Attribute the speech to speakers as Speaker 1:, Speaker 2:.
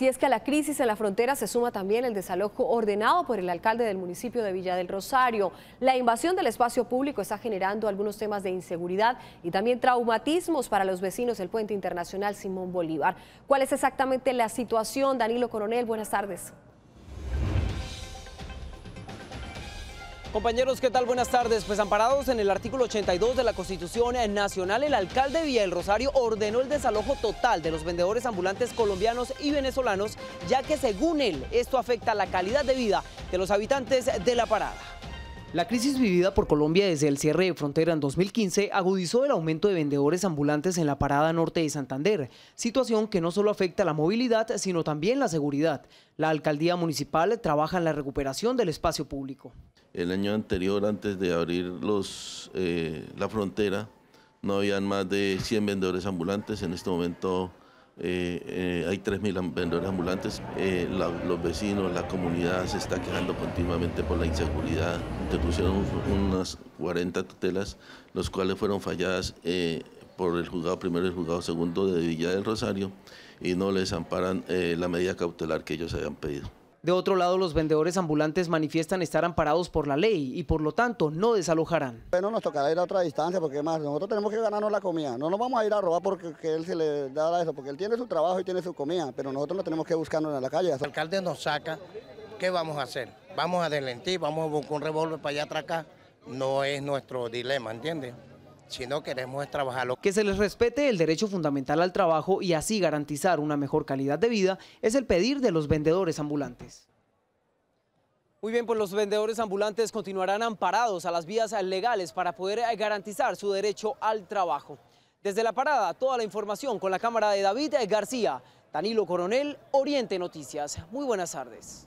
Speaker 1: Si es que a la crisis en la frontera se suma también el desalojo ordenado por el alcalde del municipio de Villa del Rosario. La invasión del espacio público está generando algunos temas de inseguridad y también traumatismos para los vecinos del puente internacional Simón Bolívar. ¿Cuál es exactamente la situación, Danilo Coronel? Buenas tardes.
Speaker 2: Compañeros, ¿qué tal? Buenas tardes. Pues amparados en el artículo 82 de la Constitución Nacional, el alcalde Villa del Rosario ordenó el desalojo total de los vendedores ambulantes colombianos y venezolanos, ya que según él, esto afecta la calidad de vida de los habitantes de la parada. La crisis vivida por Colombia desde el cierre de frontera en 2015 agudizó el aumento de vendedores ambulantes en la parada norte de Santander, situación que no solo afecta la movilidad, sino también la seguridad. La alcaldía municipal trabaja en la recuperación del espacio público.
Speaker 3: El año anterior, antes de abrir eh, la frontera, no habían más de 100 vendedores ambulantes. En este momento eh, eh, hay 3.000 vendedores ambulantes. Eh, los vecinos, la comunidad se está quejando continuamente por la inseguridad. Te pusieron unas 40 tutelas, los cuales fueron falladas eh, por el juzgado primero y el juzgado segundo de Villa del Rosario y no les amparan la medida cautelar que ellos habían pedido.
Speaker 2: De otro lado, los vendedores ambulantes manifiestan estar amparados por la ley y por lo tanto no desalojarán.
Speaker 1: Bueno, nos tocará ir a otra distancia porque más nosotros tenemos que ganarnos la comida. No nos vamos a ir a robar porque él se le da eso, porque él tiene su trabajo y tiene su comida, pero nosotros lo tenemos que buscarnos en la calle. El alcalde nos saca, ¿qué vamos a hacer? Vamos a delentir, vamos a buscar un revólver para allá atrás acá. No es nuestro dilema, ¿entiendes? no queremos trabajarlo.
Speaker 2: Que se les respete el derecho fundamental al trabajo y así garantizar una mejor calidad de vida es el pedir de los vendedores ambulantes. Muy bien, pues los vendedores ambulantes continuarán amparados a las vías legales para poder eh, garantizar su derecho al trabajo. Desde la parada, toda la información con la cámara de David García, Danilo Coronel, Oriente Noticias. Muy buenas tardes.